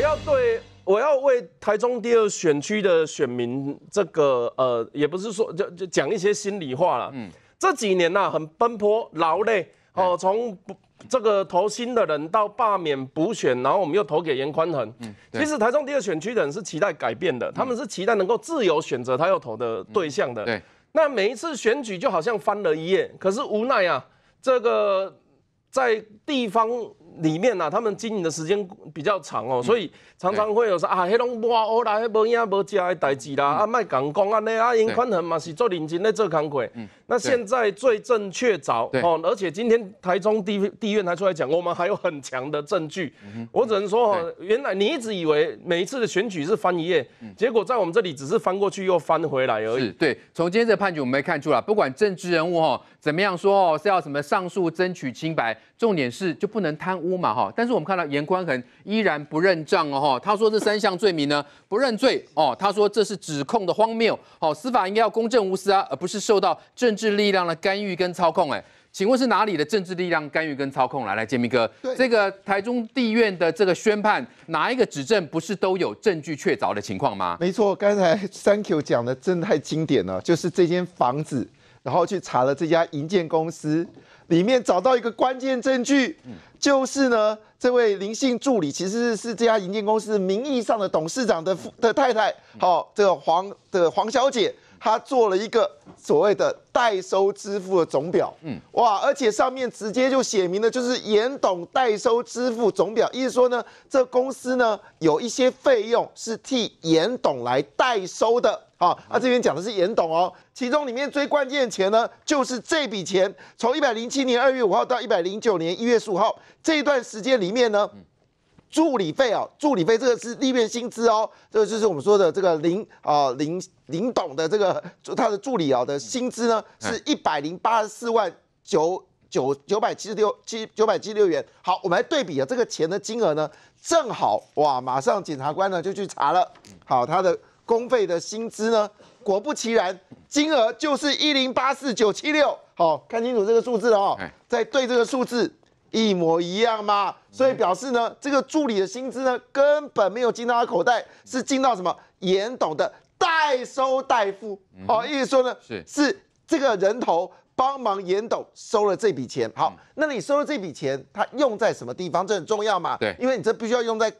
我要对我要为台中第二选区的选民这个呃，也不是说就就讲一些心里话了。嗯，这几年呐，很奔波劳累哦。从这个投新的人到罢免补选，然后我们又投给严宽恒。嗯，其实台中第二选区的人是期待改变的，他们是期待能够自由选择他要投的对象的。对，那每一次选举就好像翻了一页，可是无奈啊，这个在地方。里面呐，他们经营的时间比较长哦，所以常常会有说啊，黑龙江啦，没烟没酒的代志啦，啊卖港光安那啊，赢宽难嘛是做领结那做港口。嗯，那现在最正确找哦，而且今天台中地地院还出来讲，我们还有很强的证据。我只能说哦，原来你一直以为每一次的选举是翻一页，结果在我们这里只是翻过去又翻回来而已。对，从今天的判决我们也看出来，不管政治人物哦怎么样说哦，是要什么上诉争取清白。重点是就不能贪污嘛哈，但是我们看到严宽恒依然不认账哦哈，他说这三项罪名呢不认罪哦，他说这是指控的荒谬哦，司法应该要公正无私啊，而不是受到政治力量的干预跟操控哎，请问是哪里的政治力量干预跟操控？来来，杰明哥，这个台中地院的这个宣判，哪一个指证不是都有证据确凿的情况吗？没错，刚才 Thank you 讲的真的太经典了，就是这间房子，然后去查了这家营建公司。里面找到一个关键证据，就是呢，这位林姓助理其实是这家营建公司名义上的董事长的的太太，好，这个黄的黄小姐，她做了一个所谓的代收支付的总表，嗯，哇，而且上面直接就写明了，就是严董代收支付总表，意思说呢，这公司呢有一些费用是替严董来代收的。好，那这边讲的是严董哦，其中里面最关键的钱呢，就是这笔钱，从一百零七年二月五号到一百零九年一月十五号这一段时间里面呢，助理费啊，助理费这个是利润薪资哦，这个就是我们说的这个林啊林林董的这个他的助理啊的薪资呢，是一百零八十四万九九九百七十六七九百七十六元。好，我们来对比啊，这个钱的金额呢，正好哇，马上检察官呢就去查了，好他的。公费的薪资呢？果不其然，金额就是一零八四九七六。好，看清楚这个数字了哦。再对这个数字一模一样吗？所以表示呢，这个助理的薪资呢根本没有进到他口袋，是进到什么严董的代收代付。哦，意思说呢，是是这个人头帮忙严董收了这笔钱。好，那你收了这笔钱，他用在什么地方？这很重要嘛？对，因为你这必须要用在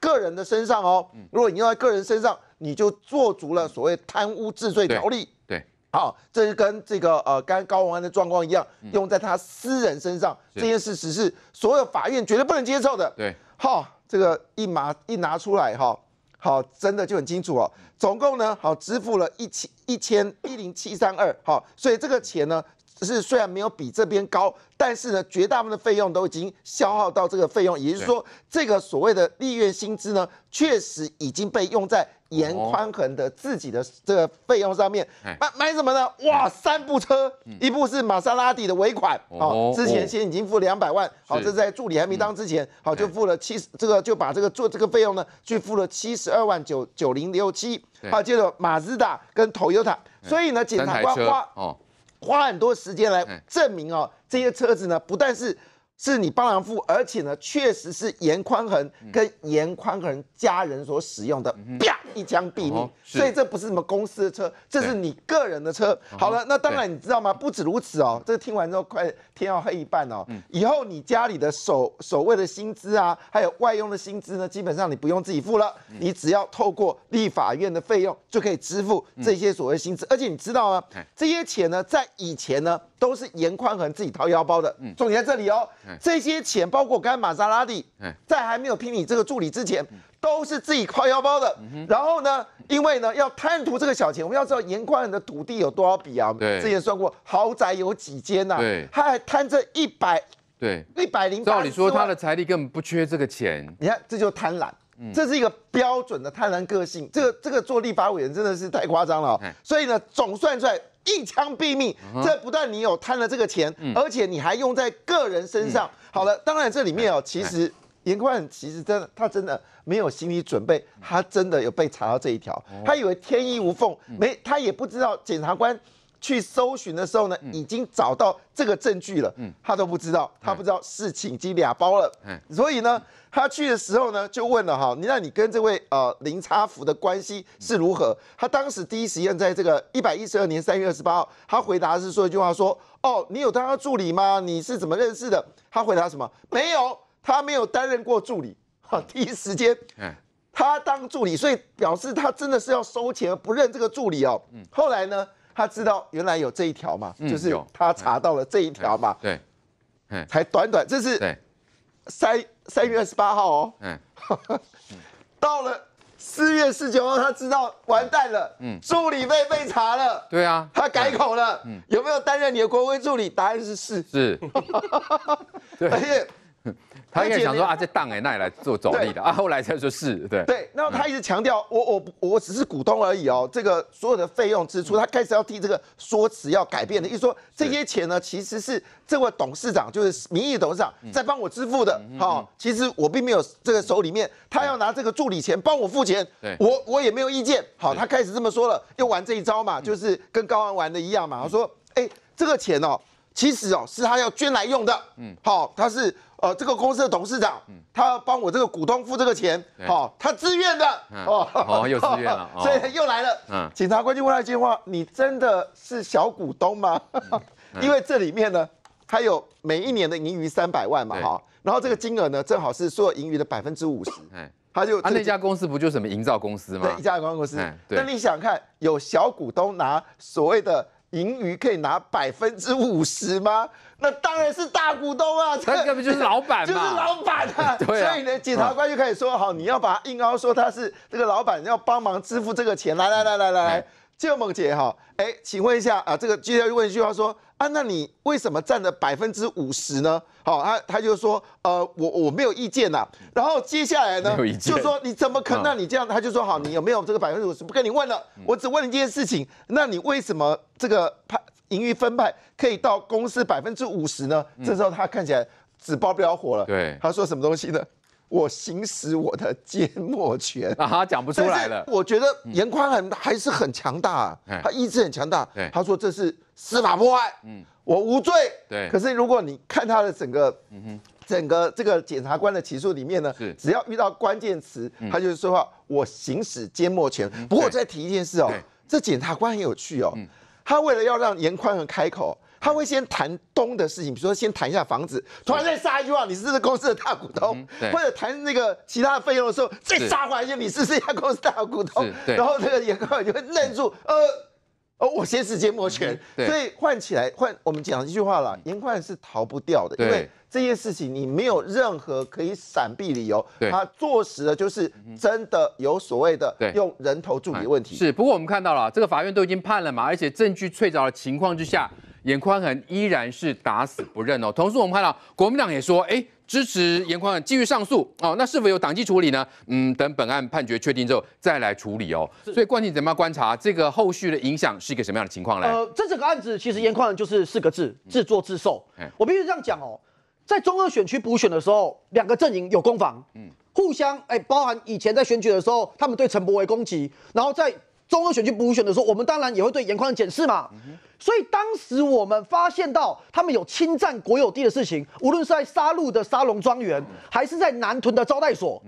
个人的身上哦。如果你用在个人身上，你就做足了所谓贪污治罪条例，对，好，这是跟这个呃，刚高文安的状况一样，用在他私人身上这件事，实是所有法院绝对不能接受的，对，好，这个一拿一拿出来哈，好，真的就很清楚哦，总共呢，好支付了一千一千一零七三二，好，所以这个钱呢是虽然没有比这边高，但是呢，绝大部分的费用都已经消耗到这个费用，也就是说，这个所谓的立院薪资呢，确实已经被用在。严宽恒的自己的这个费用上面，买买什么呢？哇，三部车，一部是玛莎拉蒂的尾款哦，之前先已经付两百万，好，这在助理还没当之前，好就付了七，十，这个就把这个做这个费用呢，去付了七十二万九九零六七，好，接着马自达跟 Toyota，所以呢，检察官花哦，花很多时间来证明哦，这些车子呢不但是。是你帮忙付，而且呢，确实是严宽恒跟严宽恒家人所使用的，啪一枪毙命，所以这不是什么公司的车，这是你个人的车。好了，那当然你知道吗？不止如此哦，这听完之后快天要黑一半哦。以后你家里的首所谓的薪资啊，还有外用的薪资呢，基本上你不用自己付了，你只要透过立法院的费用就可以支付这些所谓薪资。而且你知道吗？这些钱呢，在以前呢都是严宽恒自己掏腰包的。嗯，重点在这里哦。这些钱，包括刚玛莎拉蒂，在还没有聘你这个助理之前，都是自己掏腰包的。然后呢，因为呢要贪图这个小钱，我们要知道严宽仁的土地有多少笔啊？之前算过豪宅有几间呐？对，他还贪这一百，对，一百零八。照你说，他的财力根本不缺这个钱。你看，这就贪婪，这是一个标准的贪婪个性。这个这个做立法委员真的是太夸张了。所以呢，总算出来一枪毙命，这不但你有贪了这个钱，而且你还用在个人身上。好了，当然这里面哦，其实严宽其实真的他真的没有心理准备，他真的有被查到这一条，他以为天衣无缝，没他也不知道检察官。去搜寻的时候呢，已经找到这个证据了。嗯，他都不知道，他不知道事情已经俩包了。嗯，所以呢，他去的时候呢，就问了哈，你那你跟这位呃林差福的关系是如何？他当时第一时间在这个一百一十二年三月二十八号，他回答是说一句话说：哦，你有当他助理吗？你是怎么认识的？他回答什么？没有，他没有担任过助理。哈，第一时间，嗯，他当助理，所以表示他真的是要收钱，不认这个助理哦。嗯，后来呢？他知道原来有这一条嘛，就是他查到了这一条嘛，对，才短短这是三三月二十八号哦，嗯，到了四月十九号，他知道完蛋了，嗯，助理被被查了，对啊，他改口了，有没有担任你的国会助理？答案是是，是，且。他一直想说啊，这档哎，那也来做总理的啊？后来才说是，对对。然后他一直强调，我我我只是股东而已哦，这个所有的费用支出，他开始要替这个说辞要改变的。」一说这些钱呢，其实是这位董事长，就是名义董事长，在帮我支付的，好，其实我并没有这个手里面，他要拿这个助理钱帮我付钱，我我也没有意见，好，他开始这么说了，又玩这一招嘛，就是跟高安玩的一样嘛，他说，哎，这个钱哦，其实哦，是他要捐来用的，嗯，好，他是。呃，这个公司的董事长，他帮我这个股东付这个钱，好，他自愿的，哦，哦，又自愿了，所以又来了。嗯，警察官就问他一句话：，你真的是小股东吗？因为这里面呢，还有每一年的盈余三百万嘛，哈，然后这个金额呢，正好是所有盈余的百分之五十。他就他那家公司不就什么营造公司吗？对，一家有限公司。那你想看，有小股东拿所谓的。盈余可以拿百分之五十吗？那当然是大股东啊，这 个本就是老板就是老板啊。所以呢，检察官就开始说好，你要把硬凹，说他是这个老板，要帮忙支付这个钱。来来来来来来，就梦姐哈，哎，请问一下啊，这个接下来问一句话说。啊，那你为什么占了百分之五十呢？好，他他就说，呃，我我没有意见呐。然后接下来呢，就说你怎么可？能？那你这样，他就说好，你有没有这个百分之五十？不跟你问了，我只问你一件事情。那你为什么这个派盈余分派可以到公司百分之五十呢？这时候他看起来纸包不了火了。对，他说什么东西呢？我行使我的缄默权，啊讲不出来了。我觉得严宽很还是很强大，啊，他意志很强大。他说这是司法破案，我无罪。对，可是如果你看他的整个，整个这个检察官的起诉里面呢，只要遇到关键词，他就是说，我行使缄默权。不过我再提一件事哦，这检察官很有趣哦，他为了要让严宽很开口。他会先谈东的事情，比如说先谈一下房子，突然再杀一句话，你是这公司的大股东，或者谈那个其他的费用的时候，再杀回来一句你是这家公司大股东，然后这个银行就会愣住，呃，哦，我先是结莫权，所以换起来换我们讲一句话了，银行是逃不掉的，因为这件事情你没有任何可以闪避理由，他坐实了就是真的有所谓的用人头助理问题。是，不过我们看到了这个法院都已经判了嘛，而且证据确凿的情况之下。严宽恒依然是打死不认哦。同时，我们看到国民党也说，哎，支持严宽恒继续上诉哦。那是否有党纪处理呢？嗯，等本案判决确定之后再来处理哦。所以，冠庭怎么样观察这个后续的影响是一个什么样的情况呢？呃，这整个案子其实严宽恒就是四个字：自作自受。我必须这样讲哦。在中二选区补选的时候，两个阵营有攻防，嗯，互相哎，包含以前在选举的时候，他们对陈柏惟攻击，然后在中二选区补选的时候，我们当然也会对严宽恒检视嘛。所以当时我们发现到他们有侵占国有地的事情，无论是在沙鹿的沙龙庄园，还是在南屯的招待所，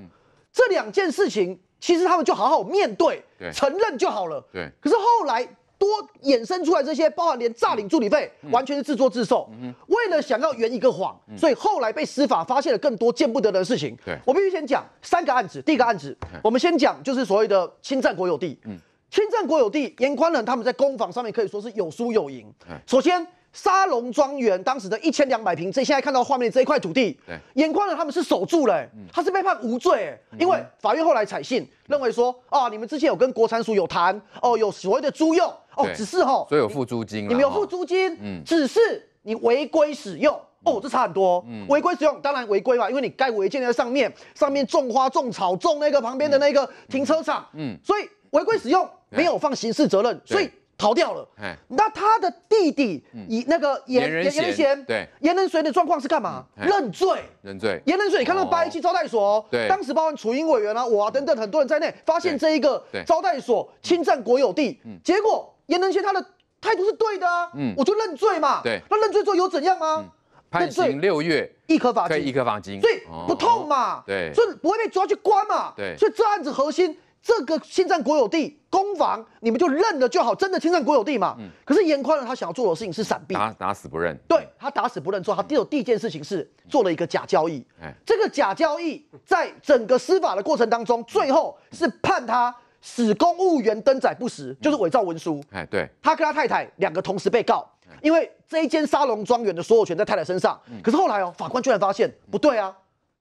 这两件事情，其实他们就好好面对，承认就好了。对。可是后来多衍生出来这些，包含连诈领助理费，完全是自作自受。为了想要圆一个谎，所以后来被司法发现了更多见不得的事情。对。我必须先讲三个案子，第一个案子，我们先讲就是所谓的侵占国有地。嗯。侵占国有地，严宽仁他们在公房上面可以说是有输有赢。首先，沙龙庄园当时的一千两百平，这现在看到画面这一块土地，严宽仁他们是守住了，他是被判无罪，因为法院后来采信，认为说啊，你们之前有跟国产署有谈，哦，有所谓的租用，哦，只是哈，所以有付租金，你们有付租金，只是你违规使用，哦，这差很多，违规使用，当然违规嘛，因为你盖违建在上面，上面种花、种草、种那个旁边的那个停车场，嗯，所以。违规使用，没有放刑事责任，所以逃掉了。那他的弟弟以那个严严仁贤，对严仁贤的状况是干嘛？认罪。认罪。严仁水，你看到八一七招待所，对，当时包括褚英委员啊，我啊等等很多人在内，发现这一个招待所侵占国有地，结果严仁贤他的态度是对的啊，嗯，我就认罪嘛。对，那认罪之后有怎样吗？判刑六月，一颗罚金，可以一颗罚金，所以不痛嘛。对，所以不会被抓去关嘛。对，所以这案子核心。这个侵占国有地、攻防，你们就认了就好。真的侵占国有地嘛？嗯。可是严宽呢？他想要做的事情是闪避。打打死不认。对，他打死不认。之后他第第一件事情是做了一个假交易。哎，这个假交易在整个司法的过程当中，最后是判他使公务员登载不实，就是伪造文书。哎，对。他跟他太太两个同时被告，因为这一间沙龙庄园的所有权在太太身上。嗯。可是后来哦，法官居然发现不对啊。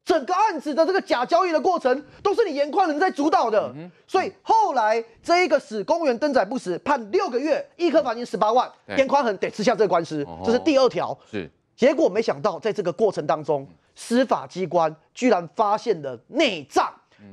整个案子的这个假交易的过程，都是你严宽人在主导的，所以后来这一个死公务员登载不死，判六个月，一颗罚金十八万，严宽很得吃下这个官司，这是第二条。是，结果没想到在这个过程当中，司法机关居然发现了内脏。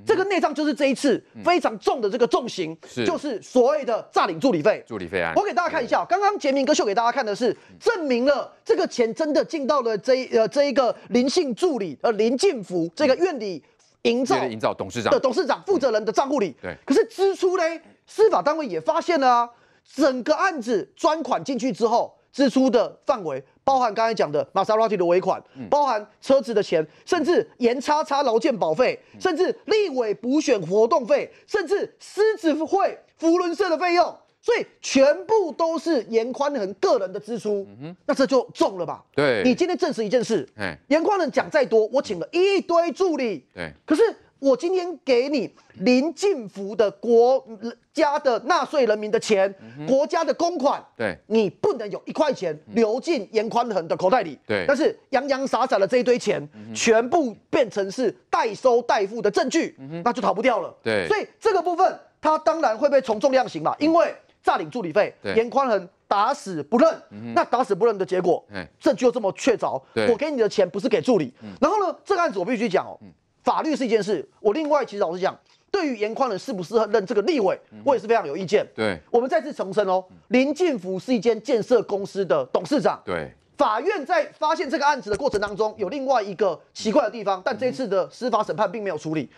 这个内脏就是这一次非常重的这个重刑，是就是所谓的诈领助理费助理费案。我给大家看一下，刚刚杰明哥秀给大家看的是证明了这个钱真的进到了这呃这一个林姓助理呃林进福这个院里营造营造董事长的董事长负责人的账户里。对，可是支出呢，司法单位也发现了啊，整个案子专款进去之后支出的范围。包含刚才讲的玛莎拉蒂的尾款，包含车子的钱，甚至严叉叉劳健保费，甚至立委补选活动费，甚至狮子会福伦社的费用，所以全部都是严宽恒个人的支出。嗯那这就重了吧？对，你今天证实一件事，严宽恒讲再多，我请了一堆助理。对，可是。我今天给你林进福的国家的纳税人民的钱，国家的公款，对你不能有一块钱流进严宽恒的口袋里。对，但是洋洋洒洒的这一堆钱，全部变成是代收代付的证据，那就逃不掉了。对，所以这个部分他当然会被从重量刑嘛，因为诈领助理费，严宽恒打死不认。那打死不认的结果，证据又这么确凿，我给你的钱不是给助理。然后呢，这个案子我必须讲哦。法律是一件事，我另外其实老实讲，对于严宽仁适不适合任这个立委，我也是非常有意见。对，我们再次重申哦，林进福是一间建设公司的董事长。对，法院在发现这个案子的过程当中，有另外一个奇怪的地方，但这次的司法审判并没有处理。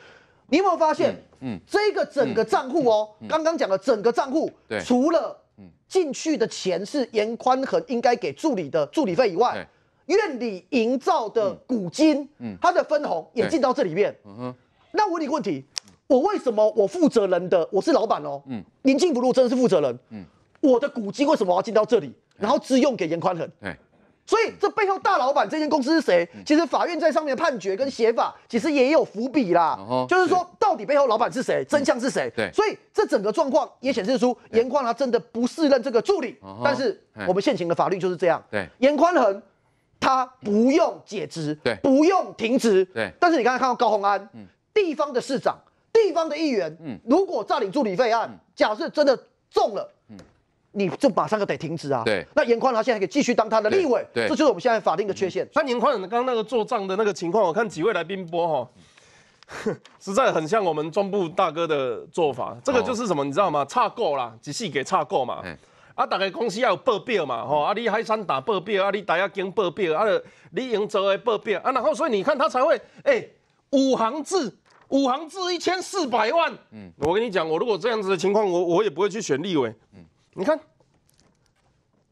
你有没有发现？嗯，这个整个账户哦，刚刚讲的整个账户，除了进去的钱是严宽仁应该给助理的助理费以外。院里营造的股金，嗯，的分红也进到这里面，嗯哼。那我问你个问题，我为什么我负责人的我是老板哦，嗯，宁静不入真的是负责人，嗯，我的股金为什么要进到这里，然后支用给严宽恒？所以这背后大老板这间公司是谁？其实法院在上面的判决跟写法，其实也有伏笔啦，就是说到底背后老板是谁，真相是谁？对，所以这整个状况也显示出严宽他真的不是任这个助理，但是我们现行的法律就是这样，对，严宽恒。他不用解职，对，不用停职，对。但是你刚才看到高鸿安，嗯，地方的市长，地方的议员，嗯，如果诈领助理费案，假设真的中了，嗯，你就马上就得停职啊，对。那严宽，他现在可以继续当他的立委，对。这就是我们现在法定的缺陷。那严宽刚刚那个做账的那个情况，我看几位来宾播哈，实在很像我们中部大哥的做法。这个就是什么，你知道吗？差够啦，只是给差够嘛。啊，大家公司要有报表嘛，吼！啊，你海山打报表，啊，你大家经报表，啊，你永州的报表，啊，然后所以你看他才会，哎，五行字，五行字一千四百万，嗯，我跟你讲，我如果这样子的情况，我我也不会去选立委，嗯，你看。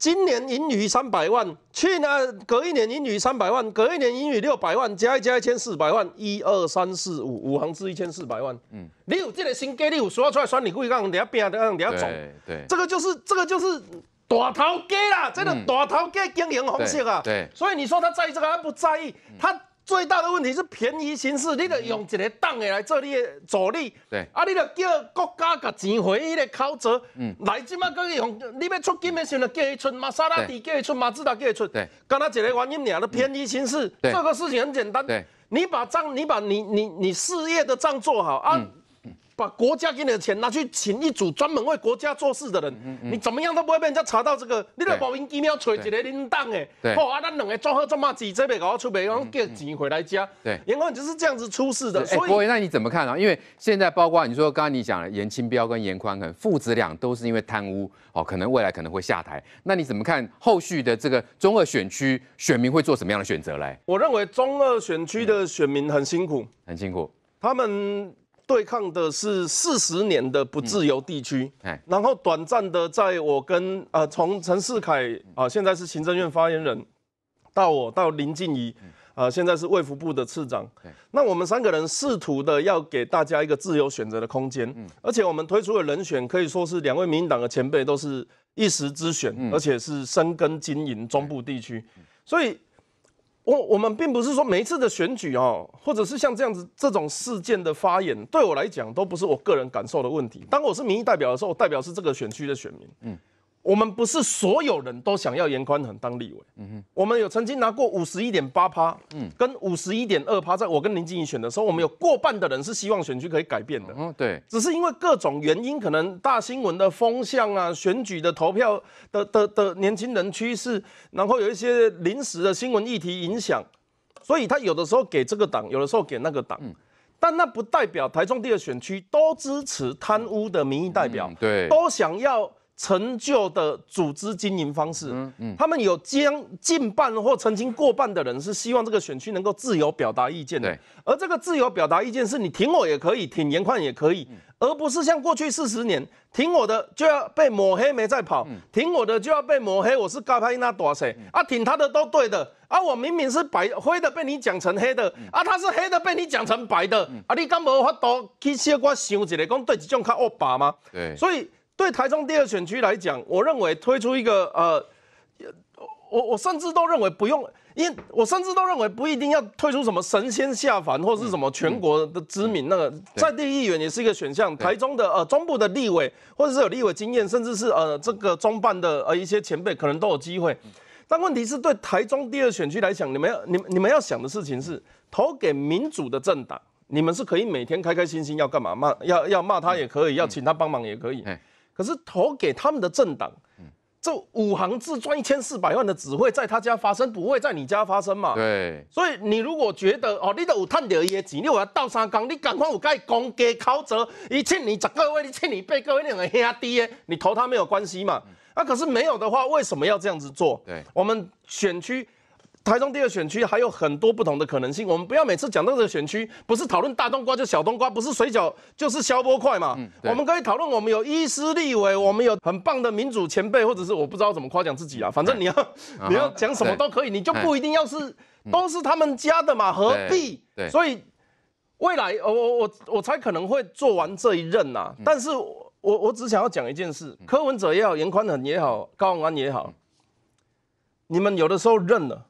今年盈余三百万，去年隔一年盈余三百万，隔一年盈余六百万，加一加一千四百万，一二三四五，五行字一千四百万。嗯，你有这个心，给你有说出来，算你故意让人家下变让人家走。对，这个就是这个就是大头给啦，这的大头给经营方式啊。对，所以你说他在意这个，他不在意他。最大的问题是便宜行事，你得用一个党来做你的助力。对，啊，你得叫国家甲钱回伊的靠左。嗯，来即马，佮用，你要出金的时阵，叫伊出玛莎拉蒂，叫伊出马自达，叫伊出。对，佮那一个原因尔，都便宜行事。对，这个事情很简单。对，你把账，你把你你你事业的账做好啊。把国家给你的钱拿去请一组专门为国家做事的人，你怎么样都不会被人家查到这个。你都莫名其妙揣一个铃铛哎，哇，啊，咱两个做好做嘛己这边搞我出然后骗钱回来家。严宽就是这样子出事的。所以，那你怎么看呢？因为现在包括你说刚刚你讲了严清标跟严宽，可父子俩都是因为贪污，哦，可能未来可能会下台。那你怎么看后续的这个中二选区选民会做什么样的选择嘞？我认为中二选区的选民很辛苦，很辛苦。他们。对抗的是四十年的不自由地区，然后短暂的在我跟呃从陈世凯啊，现在是行政院发言人，到我到林静怡啊，现在是卫福部的次长，那我们三个人试图的要给大家一个自由选择的空间，而且我们推出的人选可以说是两位民党的前辈都是一时之选，而且是深耕经营中部地区，所以。我我们并不是说每一次的选举哦，或者是像这样子这种事件的发言，对我来讲都不是我个人感受的问题。当我是民意代表的时候，代表是这个选区的选民。嗯。我们不是所有人都想要严宽很当立委。嗯哼，我们有曾经拿过五十一点八趴，嗯，跟五十一点二趴，在我跟林静怡选的时候，我们有过半的人是希望选区可以改变的。哦，对，只是因为各种原因，可能大新闻的风向啊，选举的投票的的的年轻人趋势，然后有一些临时的新闻议题影响，所以他有的时候给这个党，有的时候给那个党。嗯，但那不代表台中第二选区都支持贪污的民意代表，对，都想要。成就的组织经营方式，他们有将近半或曾经过半的人是希望这个选区能够自由表达意见的。而这个自由表达意见是你挺我也可以，挺严宽也可以，而不是像过去四十年挺我的就要被抹黑没在跑，挺我的就要被抹黑我是高派那多谁啊？挺他的都对的啊？我明明是白灰的被你讲成黑的啊？他是黑的被你讲成白的啊？你敢无法度去相我想一个讲对这种卡恶霸吗？对，所以。对台中第二选区来讲，我认为推出一个呃，我我甚至都认为不用，因为我甚至都认为不一定要推出什么神仙下凡或是什么全国的知名那个在地议员也是一个选项。台中的呃中部的立委，或者是有立委经验，甚至是呃这个中办的呃一些前辈，可能都有机会。但问题是对台中第二选区来讲，你们要你们你们要想的事情是投给民主的政党，你们是可以每天开开心心要干嘛骂要要骂他也可以，要请他帮忙也可以。可是投给他们的政党，这五行字赚一千四百万的，只会在他家发生，不会在你家发生嘛？对。所以你如果觉得哦，你都有赚到一些钱，你有要倒三缸，你赶快有改公给考泽，一千你十个位，一千你八个位两个兄弟你投他没有关系嘛？那可是没有的话，为什么要这样子做？对我们选区。台中第二选区还有很多不同的可能性，我们不要每次讲到这个选区，不是讨论大冬瓜就小冬瓜，不是水饺就是消波块嘛。我们可以讨论我们有医师立委，我们有很棒的民主前辈，或者是我不知道怎么夸奖自己啊，反正你要 你要讲什么都可以，你就不一定要是都是他们家的嘛，何必？所以未来我我我我才可能会做完这一任呐。但是我我只想要讲一件事，柯文哲也好，严宽很也好，高永安也好，你们有的时候认了。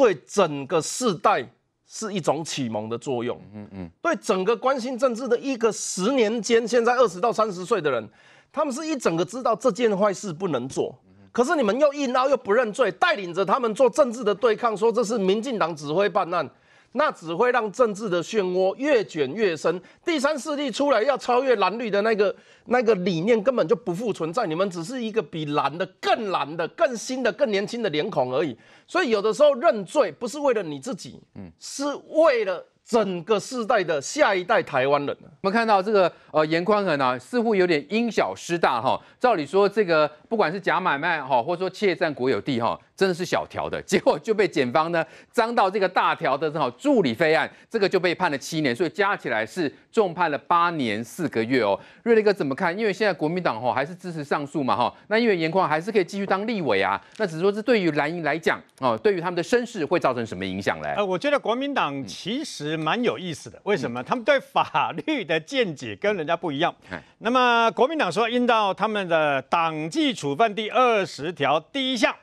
对整个世代是一种启蒙的作用。嗯嗯，对整个关心政治的一个十年间，现在二十到三十岁的人，他们是一整个知道这件坏事不能做。可是你们又一闹又不认罪，带领着他们做政治的对抗，说这是民进党指挥办案。那只会让政治的漩涡越卷越深。第三势力出来要超越蓝绿的那个那个理念，根本就不复存在。你们只是一个比蓝的更蓝的、更新的、更年轻的脸孔而已。所以有的时候认罪不是为了你自己，嗯，是为了整个世代的下一代台湾人。我们看到这个呃严宽仁啊，似乎有点因小失大哈。照理说，这个不管是假买卖哈，或者说窃占国有地哈。真的是小条的 结果就被检方呢，张到这个大条的正好助理费案，这个就被判了七年，所以加起来是重判了八年四个月哦。瑞丽哥怎么看？因为现在国民党哈还是支持上诉嘛哈，那因为严矿还是可以继续当立委啊。那只说这对于蓝营来讲哦，对于他们的身世会造成什么影响嘞？呃，我觉得国民党其实蛮有意思的，为什么他们对法律的见解跟人家不一样？那么国民党说，依到他们的党纪处分第二十条第一项。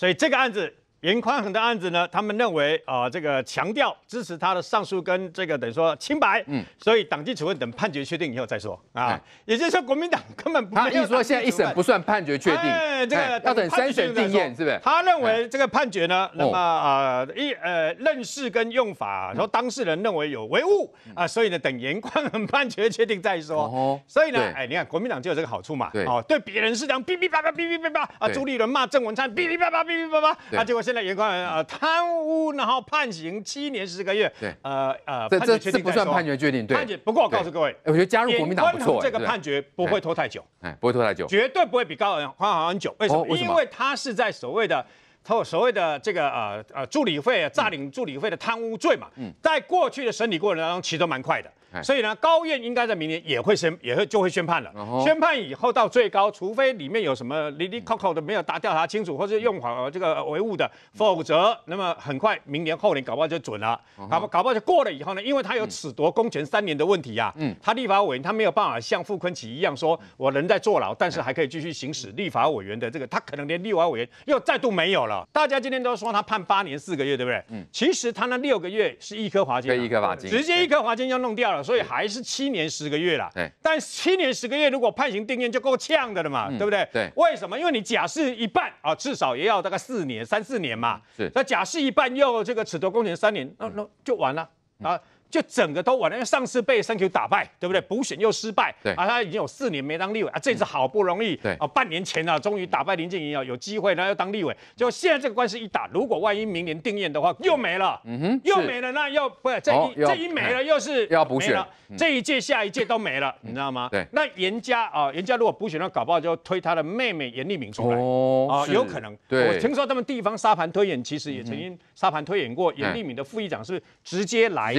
所以这个案子。严宽衡的案子呢，他们认为啊，这个强调支持他的上诉跟这个等于说清白，嗯，所以党纪处分等判决确定以后再说啊。也就是说，国民党根本他意思说现在一审不算判决确定，这个要等三审定验是不是？他认为这个判决呢，那么啊一呃认识跟用法，然后当事人认为有违误啊，所以呢等严宽衡判决确定再说。所以呢，哎，你看国民党就有这个好处嘛，哦，对别人是这样哔哔叭叭哔哔叭叭啊，朱立伦骂郑文灿哔哔叭叭哔哔叭叭，他结果是。现在也看呃贪污，然后判刑七年十个月。对，呃呃，这这定，不算判决决定，判决。不过我告诉各位，我觉得加入国民党，我做这个判决不会拖太久，哎，不会拖太久，绝对不会比高恩欢还久。为什么？因为他是在所谓的偷所谓的这个呃呃助理费啊，诈领助理费的贪污罪嘛，在过去的审理过程当中，其实都蛮快的。所以呢，高院应该在明年也会宣，也会就会宣判了。宣判以后到最高，除非里面有什么里里扣扣的没有达调查清楚，或者用好这个唯物的，否则那么很快明年后年搞不好就准了。搞不搞不好就过了以后呢？因为他有褫夺公权三年的问题呀。嗯。他立法委员他没有办法像傅昆奇一样说，我人在坐牢，但是还可以继续行使立法委员的这个。他可能连立法委员又再度没有了。大家今天都说他判八年四个月，对不对？嗯。其实他那六个月是一颗罚金，一颗罚金直接一颗罚金就弄掉了。所以还是七年十个月啦，对。但七年十个月如果判刑定谳就够呛的了嘛，对不对？对。为什么？因为你假释一半啊，至少也要大概四年三四年嘛。对。那假释一半又这个褫夺公权三年，那那就完了啊。就整个都完了，上次被三 Q 打败，对不对？补选又失败，啊，他已经有四年没当立委啊，这次好不容易，啊，半年前啊，终于打败林建怡啊，有机会呢要当立委。就现在这个官司一打，如果万一明年定验的话，又没了，嗯哼，又没了，那又不这一这一没了又是要补选了，这一届下一届都没了，你知道吗？对，那严家啊，严家如果补选要搞不好就推他的妹妹严丽敏出来，哦，啊，有可能，对，我听说他们地方沙盘推演其实也曾经沙盘推演过，严丽敏的副议长是直接来。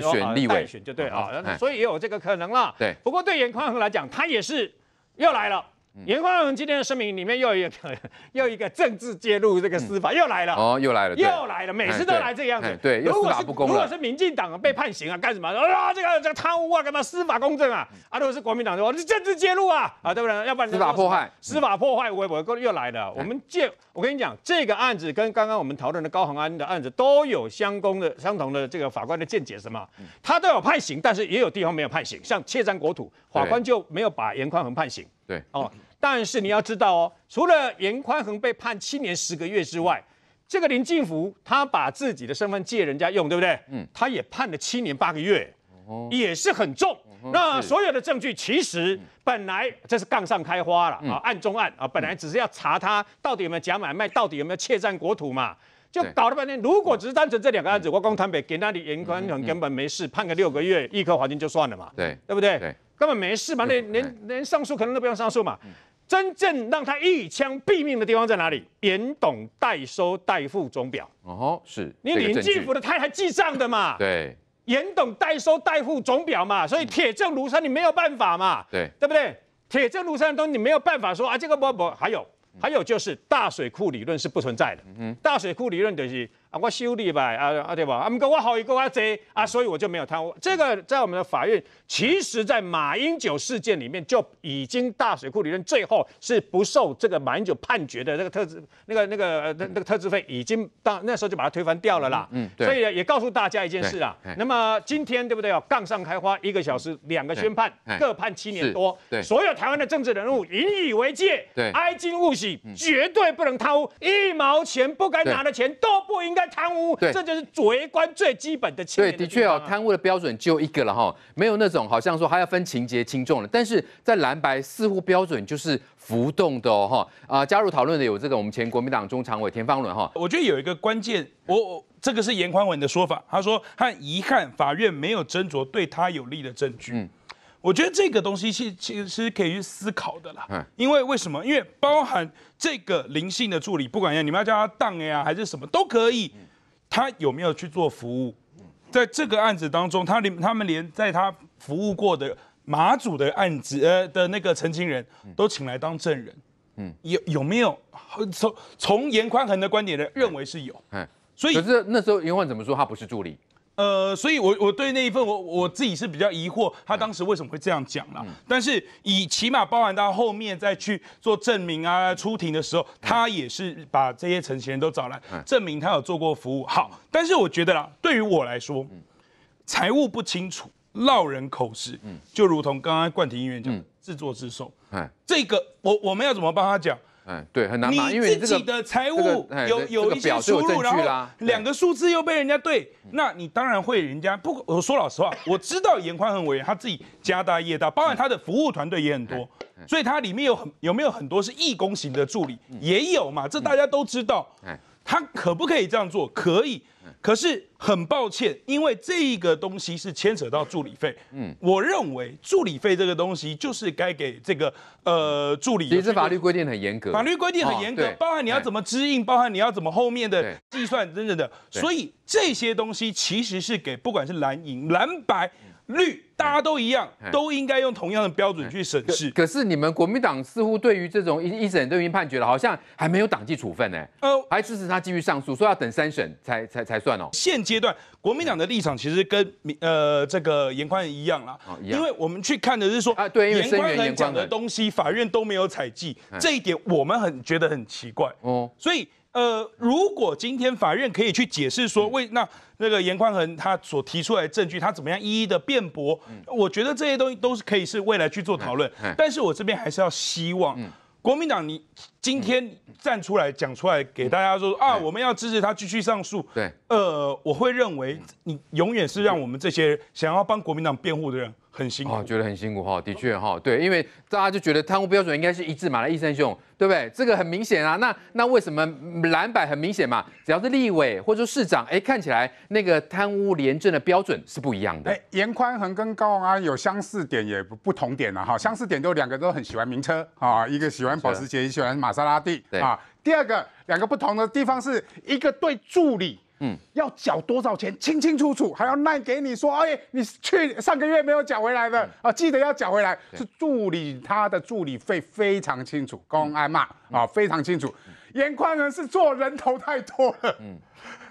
选立委，选就对啊，所以也有这个可能啦。对，不过对严宽恒来讲，他也是又来了。严宽宏今天的声明里面又一个 又一个政治介入这个司法又来了哦，又来了，又来了，每次都来这样子。对，司法不如果是民进党被判刑啊，干什么啊？这个这个贪污啊，干嘛司法公正啊？啊，如果是国民党话，你政治介入啊，啊，对不对？要不然司法破坏，司法破坏，微博又来了。我们见我跟你讲，这个案子跟刚刚我们讨论的高恒安的案子都有相公的相同的这个法官的见解，什么？他都有判刑，但是也有地方没有判刑，像窃占国土，法官就没有把严宽宏判刑。对，哦。但是你要知道哦，除了严宽恒被判七年十个月之外，这个林进福他把自己的身份借人家用，对不对？嗯，他也判了七年八个月，哦，也是很重。那所有的证据其实本来这是杠上开花了啊，案中案啊，本来只是要查他到底有没有假买卖，到底有没有窃占国土嘛，就搞了半天。如果只是单纯这两个案子，我光谈北给他的严宽恒根本没事，判个六个月，一颗黄金就算了嘛，对对不对？对。根本没事嘛，连连连上诉可能都不用上诉嘛。真正让他一枪毙命的地方在哪里？严董代收代付总表。哦是你林进福的，他太记账的嘛？对，严董代收代付总表嘛，所以铁证如山，你没有办法嘛？对，对不对？铁证如山的东西，你没有办法说啊，这个不不还有？还有就是大水库理论是不存在的。嗯嗯，大水库理论等于。我修理吧，啊啊对吧？啊，们给我好一个阿贼啊，所以我就没有贪污。这个在我们的法院，其实在马英九事件里面就已经大水库里面最后是不受这个马英九判决的那个特质，那个那个那个特质费已经当那时候就把它推翻掉了啦。嗯，所以也告诉大家一件事啊。那么今天对不对？杠上开花，一个小时两个宣判，各判七年多。对，所有台湾的政治人物引以为戒，对，哀金勿喜，绝对不能贪污一毛钱不该拿的钱都不应该。贪污，这就是为官最基本的清。对，的确哦，贪污的标准就一个了哈，没有那种好像说还要分情节轻重了。但是在蓝白似乎标准就是浮动的哦哈啊，加入讨论的有这个我们前国民党中常委田方伦哈，我觉得有一个关键，我这个是严宽文的说法，他说他遗憾法院没有斟酌对他有利的证据。我觉得这个东西是其实可以去思考的啦。嗯。因为为什么？因为包含这个灵性的助理，不管要你们要叫他当 AI 还是什么都可以。他有没有去做服务？在这个案子当中，他连他们连在他服务过的马祖的案子呃的那个澄清人都请来当证人。嗯。有有没有从从严宽衡的观点的认为是有？嗯。所以可是那时候严焕怎么说？他不是助理。呃，所以，我我对那一份，我我自己是比较疑惑，他当时为什么会这样讲了？但是，以起码包含到后面再去做证明啊，出庭的时候，他也是把这些承前人都找来证明他有做过服务。好，但是我觉得啦，对于我来说，财务不清楚，落人口实，嗯，就如同刚刚冠廷议员讲，自作自受。哎，这个我我们要怎么帮他讲？哎，对，很难拿。你自己的财务有有一些出入，然后两个数字又被人家对，那你当然会人家不。我说老实话，我知道严宽和委员他自己家大业大，包含他的服务团队也很多，所以他里面有很有没有很多是义工型的助理也有嘛，这大家都知道。他可不可以这样做？可以。可是很抱歉，因为这一个东西是牵扯到助理费。嗯，我认为助理费这个东西就是该给这个呃助理。其实法律规定很严格，法律规定很严格，包含你要怎么支应，包含你要怎么后面的计算，等等的。所以这些东西其实是给不管是蓝银蓝白。律大家都一样，都应该用同样的标准去审视。可是你们国民党似乎对于这种一一审都已经判决了，好像还没有党纪处分呢。呃，还支持他继续上诉，说要等三审才才才算哦。现阶段，国民党的立场其实跟民呃这个严宽一样啦。哦，因为我们去看的是说，啊，对，严宽仁讲的东西，法院都没有采记，这一点我们很觉得很奇怪。哦，所以。呃，如果今天法院可以去解释说，为那那个严宽恒他所提出来的证据，他怎么样一一的辩驳，我觉得这些东西都是可以是未来去做讨论。但是我这边还是要希望国民党，你今天站出来讲出来给大家说啊，我们要支持他继续上诉。对，呃，我会认为你永远是让我们这些想要帮国民党辩护的人。很辛苦，觉得很辛苦哈，的确哈，对，因为大家就觉得贪污标准应该是一致嘛，来一生兄，对不对？这个很明显啊，那那为什么蓝白很明显嘛？只要是立委或者市长，哎，看起来那个贪污廉政的标准是不一样的。哎，严宽衡跟高安有相似点也不不同点了哈，相似点就两个都很喜欢名车啊，一个喜欢保时捷，喜欢玛莎拉蒂啊。第二个两个不同的地方是一个对助理。嗯，要缴多少钱清清楚楚，还要赖给你说，哎，你去上个月没有缴回来的啊，记得要缴回来。是助理，他的助理费非常清楚，公安嘛啊，非常清楚。严宽仁是做人头太多了，嗯。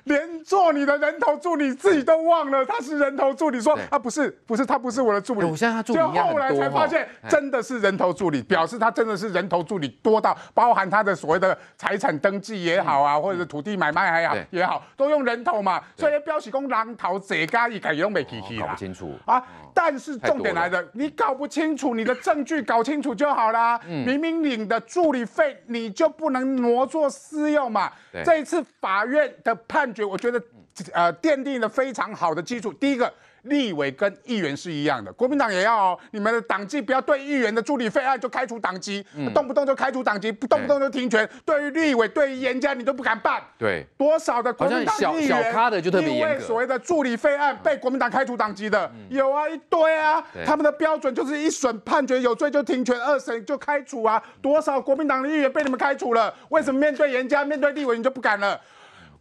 连做你的人头助理自己都忘了，他是人头助理。说啊，不是，不是，他不是我的助理。我现在他助理就后来才发现，真的是人头助理，表示他真的是人头助理多到包含他的所谓的财产登记也好啊，或者是土地买卖也好也好，都用人头嘛。所以标喜公狼头贼干，一改用没提起。搞不清楚啊，但是重点来的，你搞不清楚，你的证据搞清楚就好啦，明明领的助理费，你就不能挪作私用嘛。这一次法院的判。我觉得，呃，奠定了非常好的基础。第一个，立委跟议员是一样的，国民党也要你们的党纪，不要对议员的助理费案就开除党籍，动不动就开除党籍，不动不动就停权。对于立委，对于严家，你都不敢办。对，多少的国民党立委员因为所谓的助理费案被国民党开除党籍的，有啊一堆啊。他们的标准就是一审判决有罪就停权，二审就开除啊。多少国民党的议员被你们开除了？为什么面对严家，面对立委，你就不敢了？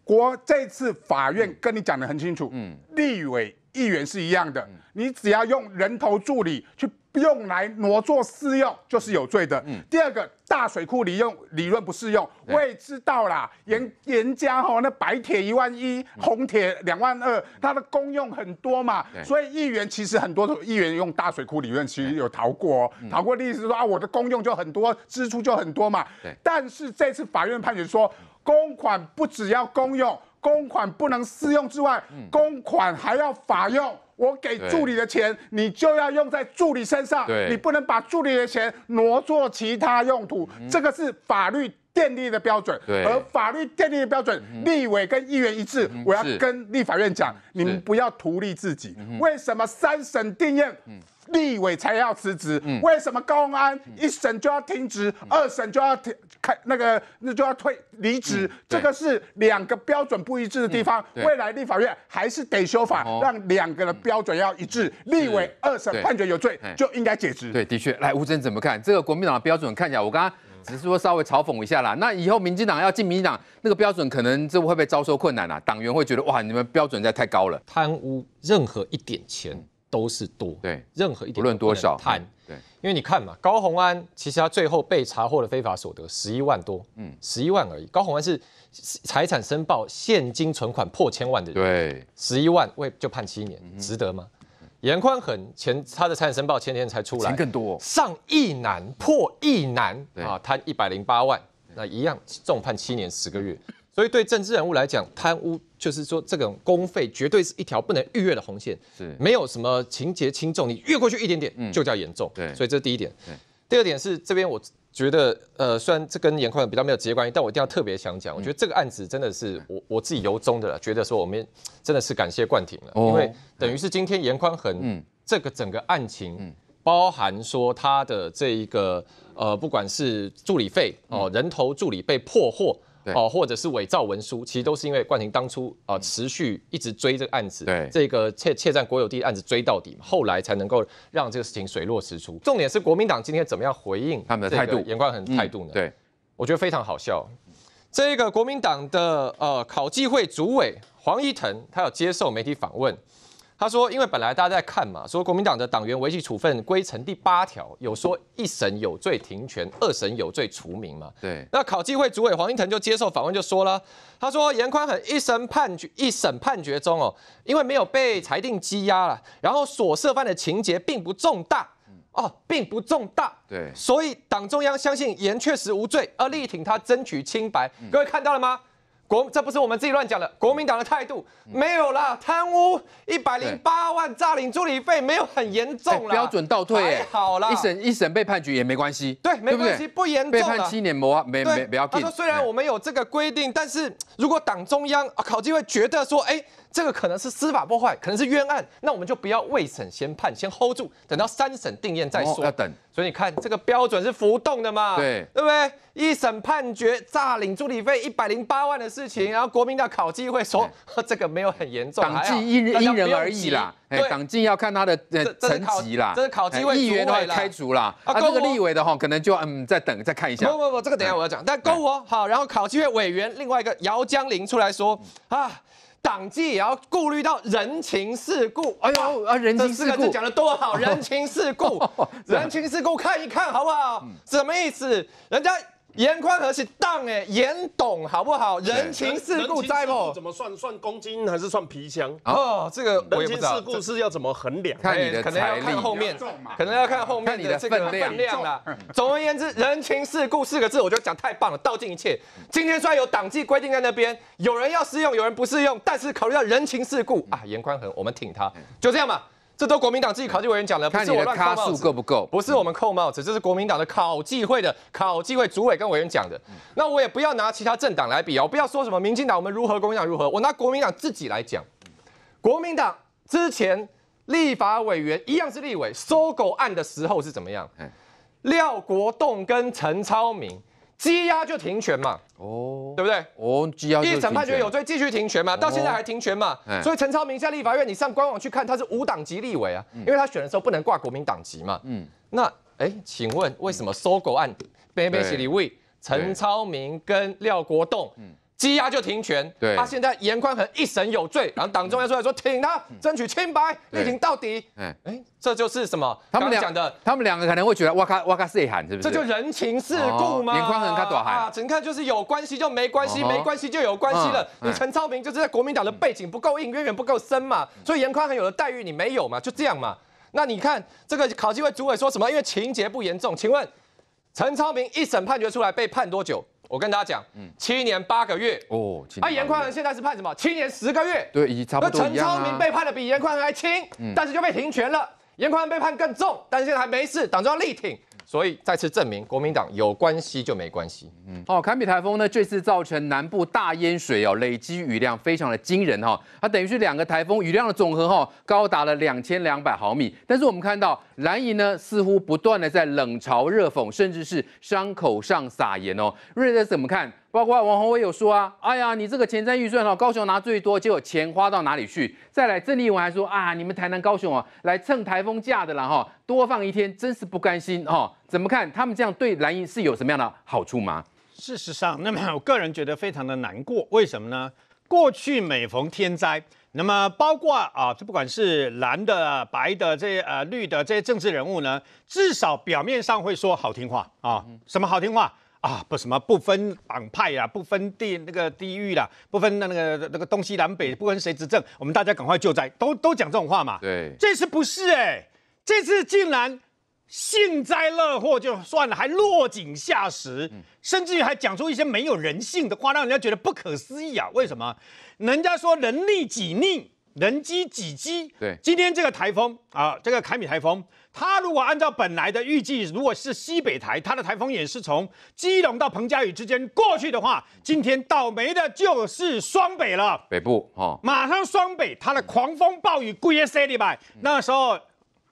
国这次法院跟你讲的很清楚，嗯，立委议员是一样的，你只要用人头助理去。用来挪作私用就是有罪的。嗯，第二个大水库理用理论不适用，我也知道啦。沿岩浆哈那白铁一万一，红铁两万二，它的公用很多嘛。所以议员其实很多的议员用大水库理论其实有逃过，逃过思是说啊，我的公用就很多，支出就很多嘛。但是这次法院判决说，公款不只要公用，公款不能私用之外，公款还要法用。我给助理的钱，你就要用在助理身上，你不能把助理的钱挪作其他用途，这个是法律。电力的标准，而法律电力的标准，立委跟议员一致，我要跟立法院讲，你们不要图利自己。为什么三审定验？立委才要辞职？为什么高安一审就要停职，二审就要开那个那就要退离职？这个是两个标准不一致的地方。未来立法院还是得修法，让两个的标准要一致。立委二审判决有罪，就应该解职。对，的确，来吴征怎么看这个国民党标准？看起来我刚刚。只是说稍微嘲讽一下啦，那以后民进党要进民进党那个标准，可能就会不会招收困难啊？党员会觉得哇，你们标准在太高了。贪污任何一点钱都是多，对，任何一点不论多少贪，对，因为你看嘛，高宏安其实他最后被查获的非法所得十一万多，嗯，十一万而已。高宏安是财产申报现金存款破千万的人，对，十一万为就判七年，值得吗？严宽很前，他的财产申报前天才出来，钱更多，上亿难破亿难啊！贪一百零八万，那一样重判七年十个月。所以对政治人物来讲，贪污就是说，这种公费绝对是一条不能逾越的红线，是没有什么情节轻重，你越过去一点点就叫严重。对，所以这是第一点。第二点是这边我。觉得呃，虽然这跟严宽比较没有直接关系，但我一定要特别想讲。我觉得这个案子真的是我我自己由衷的觉得说，我们真的是感谢冠廷了，因为等于是今天严宽很这个整个案情，包含说他的这一个呃，不管是助理费哦，人头助理被破获。哦，或者是伪造文书，其实都是因为冠廷当初啊持续一直追这个案子，对这个窃窃占国有地的案子追到底后来才能够让这个事情水落石出。重点是国民党今天怎么样回应他们的态度、严冠恒态度呢？对，我觉得非常好笑。这个国民党的呃考纪会主委黄一腾，他要接受媒体访问。他说，因为本来大家在看嘛，说国民党的党员违纪处分规程第八条有说一审有罪停权，二审有罪除名嘛。对。那考纪会主委黄英腾就接受访问就说了，他说严宽很一审判决一审判决中哦，因为没有被裁定羁押了，然后所涉犯的情节并不重大哦，并不重大。对。所以党中央相信严确实无罪，而力挺他争取清白。各位看到了吗？国这不是我们自己乱讲的，国民党的态度没有啦，贪污一百零八万，诈领助理费没有很严重了，标准倒退好了，一审一审被判决也没关系，对，没关系，不严重，被判七年，没没不要紧。他说虽然我们有这个规定，但是如果党中央啊考纪会觉得说，哎。这个可能是司法破坏，可能是冤案，那我们就不要未审先判，先 hold 住，等到三审定验再说。要等。所以你看，这个标准是浮动的嘛？对，对不对？一审判决诈领助理费一百零八万的事情，然后国民党考纪会说，这个没有很严重，党纪因因人而异啦。党纪要看他的呃层级啦，这是考纪会议员都开除啦。啊，这个立委的哈，可能就嗯再等再看一下。不不不，这个等下我要讲。但够我好，然后考纪会委员另外一个姚江林出来说啊。党纪也要顾虑到人情世故。哎呦啊，人情世故讲的多好，人情世故，人情世故，看一看好不好？什么意思？人家。严宽和是党哎，严懂好不好？人情世故怎么算？算公斤还是算皮箱？哦，这个我也不知道。人情世故是要怎么衡量？看你的可能要看后面，可能要看后面的分量了。总而言之，人情世故四个字，我觉得讲太棒了，道尽一切。今天虽然有党纪规定在那边，有人要适用，有人不适用，但是考虑到人情世故啊，严宽和我们挺他，就这样嘛。这都国民党自己考纪委员讲的，看你我卡数够不够？不是我们扣帽子，这是国民党的考纪会的考纪会主委跟委员讲的。那我也不要拿其他政党来比我不要说什么民进党我们如何，国民党如何。我拿国民党自己来讲，国民党之前立法委员一样是立委，收狗案的时候是怎么样？廖国栋跟陈超明。羁押就停权嘛，哦，对不对？哦，羁押一审判决有罪，继续停权嘛，到现在还停权嘛。所以陈超明在立法院，你上官网去看，他是无党籍立委啊，因为他选的时候不能挂国民党籍嘛。嗯。那哎，请问为什么搜狗案被被起立委？陈超明跟廖国栋。羁押就停权，对，他现在严宽恒一审有罪，然后党中央出来说挺他，争取清白，力挺到底。哎，这就是什么？他们讲的，他们两个可能会觉得哇咔哇咔谁喊是不是？这就人情世故吗？严宽恒卡多喊，啊，你看就是有关系就没关系，没关系就有关系了。你陈超明就是在国民党的背景不够硬，渊源不够深嘛，所以严宽恒有的待遇你没有嘛，就这样嘛。那你看这个考纪会主委说什么？因为情节不严重，请问陈超明一审判决出来被判多久？我跟大家讲，七年八个月哦，而严宽仁现在是判什么？七年十个月，对，已经差不多那陈超明被判的比严宽仁还轻，但是就被停权了。严宽仁被判更重，但是现在还没事，党中央力挺。所以再次证明，国民党有关系就没关系。嗯，好，堪比台风呢，这次造成南部大淹水哦，累积雨量非常的惊人哈，它等于是两个台风雨量的总和哈，高达了两千两百毫米。但是我们看到蓝营呢，似乎不断的在冷嘲热讽，甚至是伤口上撒盐哦。瑞德怎么看？包括王宏威有说啊，哎呀，你这个前瞻预算哦，高雄拿最多，结果钱花到哪里去？再来郑丽文还说啊，你们台南、高雄啊，来蹭台风假的了哈，多放一天真是不甘心哦。怎么看他们这样对蓝营是有什么样的好处吗？事实上，那么我个人觉得非常的难过，为什么呢？过去每逢天灾，那么包括啊，这不管是蓝的、白的、这呃绿的这些政治人物呢，至少表面上会说好听话啊，什么好听话？啊，不什么不分党派啊，不分地那个地域啦，不分那那个那个东西南北，不分谁执政，我们大家赶快救灾，都都讲这种话嘛。对，这次不是哎，这次竟然幸灾乐祸就算了，还落井下石，甚至于还讲出一些没有人性的话，让人家觉得不可思议啊！为什么？人家说人力己逆，人机己机。对，今天这个台风啊，这个凯米台风。他如果按照本来的预计，如果是西北台，他的台风也是从基隆到彭佳屿之间过去的话，今天倒霉的就是双北了。北部哈，马上双北，他的狂风暴雨，归耶塞里吧？那时候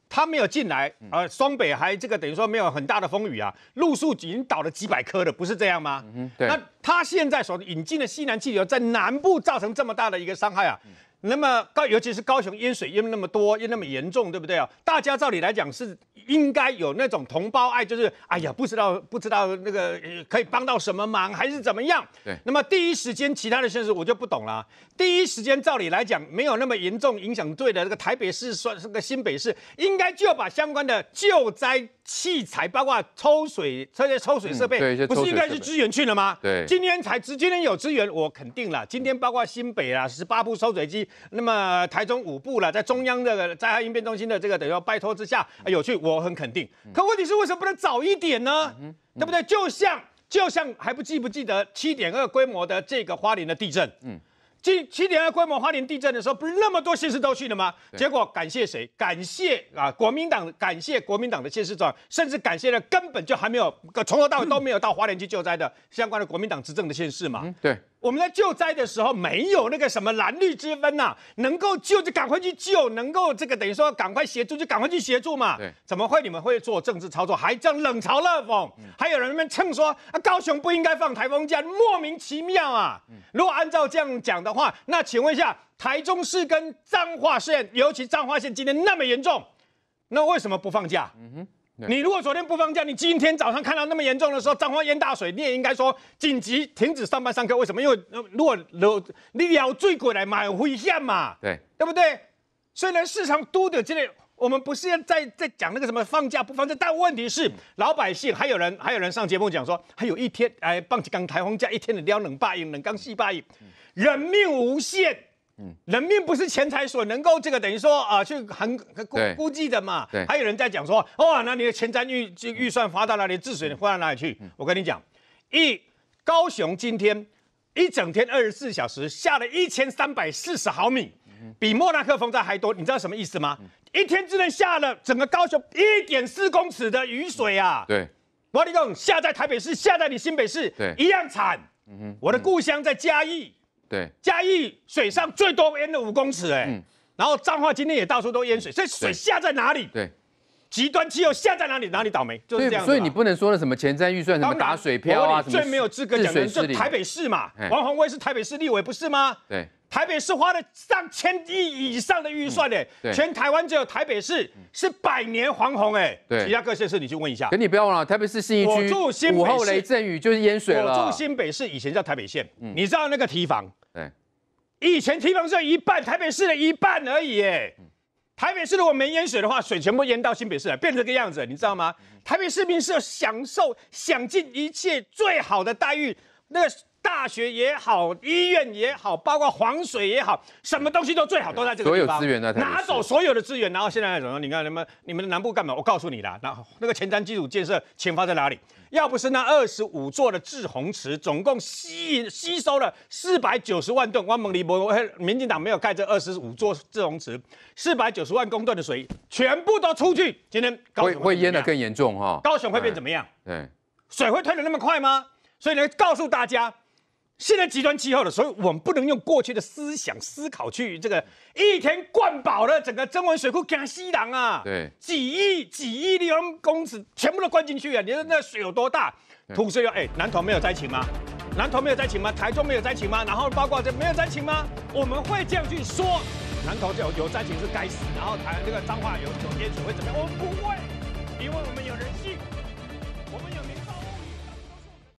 他没有进来，而双北还这个等于说没有很大的风雨啊，路树已经倒了几百棵了，不是这样吗？嗯，对。那他现在所引进的西南气流在南部造成这么大的一个伤害啊。那么高，尤其是高雄淹水淹那么多，淹那么严重，对不对啊？大家照理来讲是应该有那种同胞爱，就是哎呀，不知道不知道那个可以帮到什么忙还是怎么样。对。那么第一时间，其他的县市我就不懂了。第一时间照理来讲，没有那么严重影响对的这个台北市、算是个新北市，应该就把相关的救灾器材，包括抽水这些抽水设备，不不应该是支援去了吗？对。今天才，今天有支援，我肯定了。今天包括新北啊，十八部抽水机。那么台中五部了，在中央的灾害应变中心的这个等于说拜托之下有趣，我很肯定。可问题是为什么不能早一点呢？嗯，对不对？就像就像还不记不记得七点二规模的这个花莲的地震，嗯，七七点二规模花莲地震的时候，不是那么多县市都去了吗？结果感谢谁？感谢啊国民党，感谢国民党的县市长，甚至感谢了根本就还没有从头到尾都没有到花莲去救灾的相关的国民党执政的县市嘛？对。我们在救灾的时候没有那个什么蓝绿之分呐，能够救就赶快去救，能够这个等于说赶快协助就赶快去协助嘛。对，怎么会你们会做政治操作，还这样冷嘲热讽？还有人们称说，高雄不应该放台风假，莫名其妙啊！如果按照这样讲的话，那请问一下，台中市跟彰化县，尤其彰化县今天那么严重，那为什么不放假？嗯哼。你如果昨天不放假，你今天早上看到那么严重的时候，脏花淹大水，你也应该说紧急停止上班上课。为什么？因为如果了，你了追过来买回危险嘛，对对不对？虽然市场都的，这里我们不是在在讲那个什么放假不放假，但问题是老百姓还有人还有人上节目讲说，还有一天哎，棒几刚台风假一天的撩冷霸影冷刚细霸影，人命无限。嗯，人命不是钱财所能够这个等于说啊，去很估计的嘛。对，还有人在讲说，哦，那你的前瞻预预算花到哪里，治水你花到哪里去？我跟你讲，一高雄今天一整天二十四小时下了一千三百四十毫米，比莫纳克风灾还多。你知道什么意思吗？一天之内下了整个高雄一点四公尺的雨水啊。对，莫里公下在台北市，下在你新北市，对，一样惨。嗯哼，我的故乡在嘉义。嘉义水上最多淹了五公尺，哎，然后彰化今天也到处都淹水，所以水下在哪里？对，极端气候下在哪里？哪里倒霉就是这样。所以你不能说了什么前瞻预算什么打水漂啊，最没有资格讲的，就台北市嘛。王宏威是台北市立委不是吗？对，台北市花了上千亿以上的预算，哎，全台湾只有台北市是百年黄红哎，对，其他各县市你去问一下。可你不要忘了，台北市是一区，午后雷阵雨就是淹水了。我住新北市，以前叫台北县，你知道那个堤防？以前提防是一半，台北市的一半而已。哎，台北市如果没淹水的话，水全部淹到新北市，变成这个样子，你知道吗？台北市民是享受、享尽一切最好的待遇，那个。大学也好，医院也好，包括黄水也好，什么东西都最好都在这个地方。所有资源呢，拿走所有的资源，然后现在怎么？你看你们你们的南部干嘛？我告诉你啦，那那个前瞻基础建设钱花在哪里？要不是那二十五座的滞洪池，总共吸吸收了四百九十万吨汪孟黎博，民进党没有盖这二十五座滞洪池，四百九十万公吨的水全部都出去，今天高雄会会淹得更严重哈？高雄会变怎么样？对，水会退得那么快吗？所以能告诉大家。现在极端气候了，所以我们不能用过去的思想思考去这个一天灌饱了整个增温水库给西吸啊！对，几亿几亿立方公尺全部都灌进去啊！你说那水有多大？土水有哎，南投没有灾情吗？南投没有灾情吗？台中没有灾情吗？然后包括这没有灾情吗？我们会这样去说，南投有有灾情是该死，然后台这个彰化有有淹水会怎么样？我们不会，因为我们有人性。